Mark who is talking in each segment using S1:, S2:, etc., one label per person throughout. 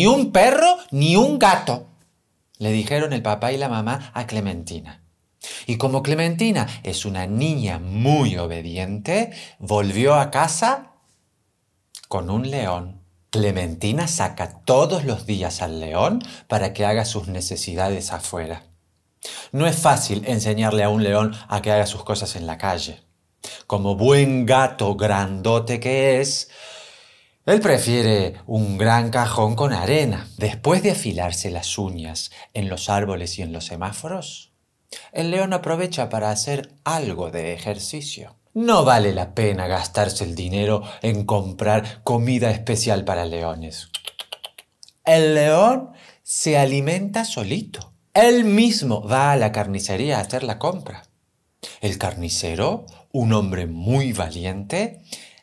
S1: ni un perro ni un gato, le dijeron el papá y la mamá a Clementina. Y como Clementina es una niña muy obediente, volvió a casa con un león. Clementina saca todos los días al león para que haga sus necesidades afuera. No es fácil enseñarle a un león a que haga sus cosas en la calle. Como buen gato grandote que es, él prefiere un gran cajón con arena. Después de afilarse las uñas en los árboles y en los semáforos, el león aprovecha para hacer algo de ejercicio. No vale la pena gastarse el dinero en comprar comida especial para leones. El león se alimenta solito. Él mismo va a la carnicería a hacer la compra. El carnicero, un hombre muy valiente,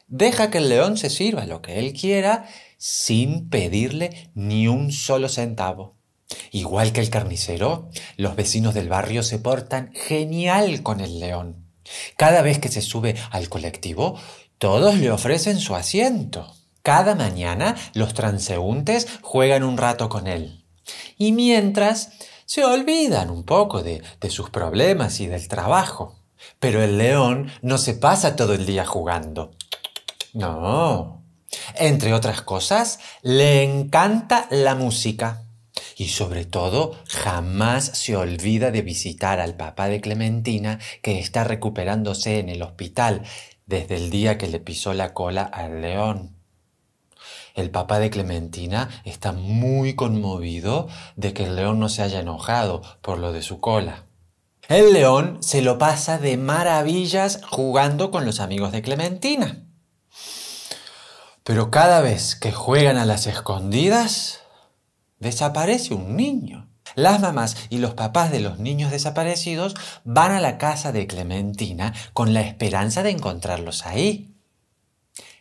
S1: Deja que el león se sirva lo que él quiera sin pedirle ni un solo centavo. Igual que el carnicero, los vecinos del barrio se portan genial con el león. Cada vez que se sube al colectivo, todos le ofrecen su asiento. Cada mañana los transeúntes juegan un rato con él. Y mientras, se olvidan un poco de, de sus problemas y del trabajo. Pero el león no se pasa todo el día jugando. No. Entre otras cosas, le encanta la música. Y sobre todo, jamás se olvida de visitar al papá de Clementina, que está recuperándose en el hospital desde el día que le pisó la cola al león. El papá de Clementina está muy conmovido de que el león no se haya enojado por lo de su cola. El león se lo pasa de maravillas jugando con los amigos de Clementina. Pero cada vez que juegan a las escondidas, desaparece un niño. Las mamás y los papás de los niños desaparecidos van a la casa de Clementina con la esperanza de encontrarlos ahí.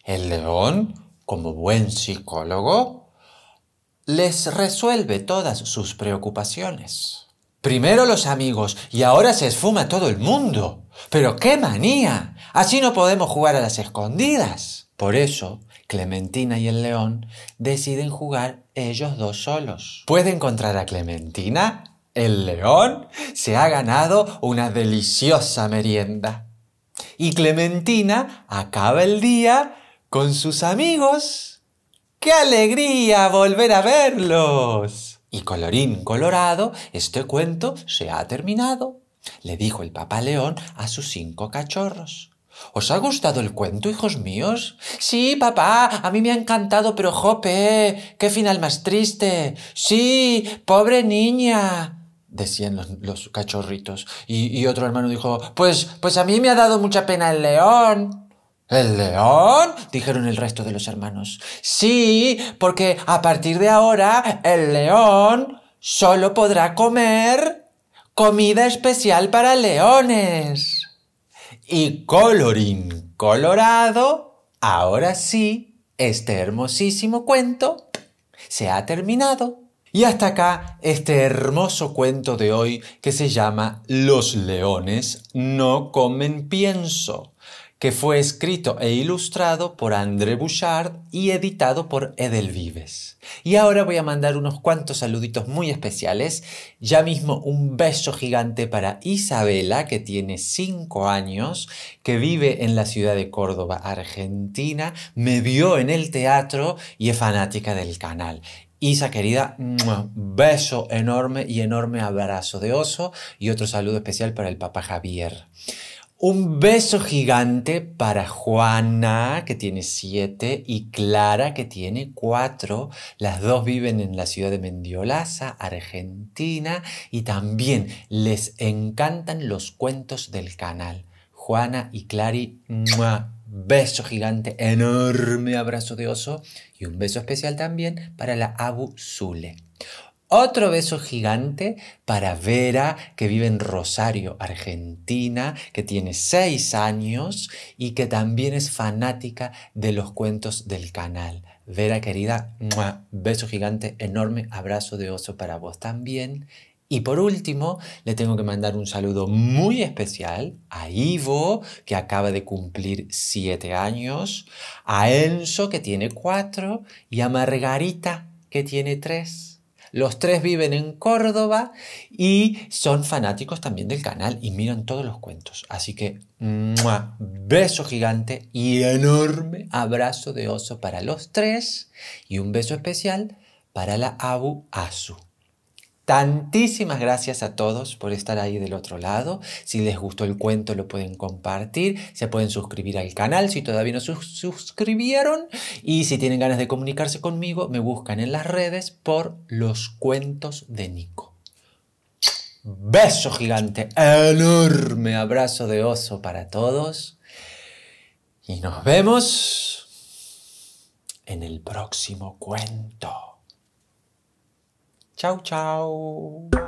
S1: El león, como buen psicólogo, les resuelve todas sus preocupaciones. Primero los amigos y ahora se esfuma todo el mundo. Pero qué manía. Así no podemos jugar a las escondidas. Por eso, Clementina y el león deciden jugar ellos dos solos. Puede encontrar a Clementina, el león se ha ganado una deliciosa merienda. Y Clementina acaba el día con sus amigos. ¡Qué alegría volver a verlos! Y colorín colorado, este cuento se ha terminado, le dijo el papá león a sus cinco cachorros. ¿Os ha gustado el cuento, hijos míos? Sí, papá, a mí me ha encantado, pero jope, qué final más triste. Sí, pobre niña decían los, cachorritos. Y, y, otro hermano dijo, pues, pues a mí me ha dado mucha pena el león. ¿El león? dijeron el resto de los hermanos. Sí, porque a partir de ahora el león solo podrá comer comida especial para leones. Y colorín colorado, ahora sí, este hermosísimo cuento se ha terminado. Y hasta acá este hermoso cuento de hoy que se llama Los leones no comen pienso que fue escrito e ilustrado por André Bouchard y editado por Edel Vives. Y ahora voy a mandar unos cuantos saluditos muy especiales. Ya mismo un beso gigante para Isabela, que tiene 5 años, que vive en la ciudad de Córdoba, Argentina, me vio en el teatro y es fanática del canal. Isa querida, beso enorme y enorme abrazo de oso y otro saludo especial para el papá Javier. Un beso gigante para Juana, que tiene siete, y Clara, que tiene cuatro. Las dos viven en la ciudad de Mendiolaza, Argentina, y también les encantan los cuentos del canal. Juana y Clary, beso gigante, enorme abrazo de oso, y un beso especial también para la Abu Zule. Otro beso gigante para Vera, que vive en Rosario, Argentina, que tiene seis años y que también es fanática de los cuentos del canal. Vera querida, beso gigante, enorme abrazo de oso para vos también. Y por último, le tengo que mandar un saludo muy especial a Ivo, que acaba de cumplir 7 años, a Enzo, que tiene 4, y a Margarita, que tiene 3. Los tres viven en Córdoba y son fanáticos también del canal y miran todos los cuentos. Así que, beso gigante y enorme abrazo de oso para los tres y un beso especial para la Abu Asu. Tantísimas gracias a todos por estar ahí del otro lado. Si les gustó el cuento lo pueden compartir, se pueden suscribir al canal si todavía no se suscribieron y si tienen ganas de comunicarse conmigo me buscan en las redes por los cuentos de Nico. Beso gigante, enorme abrazo de oso para todos y nos vemos en el próximo cuento. Ciao, ciao.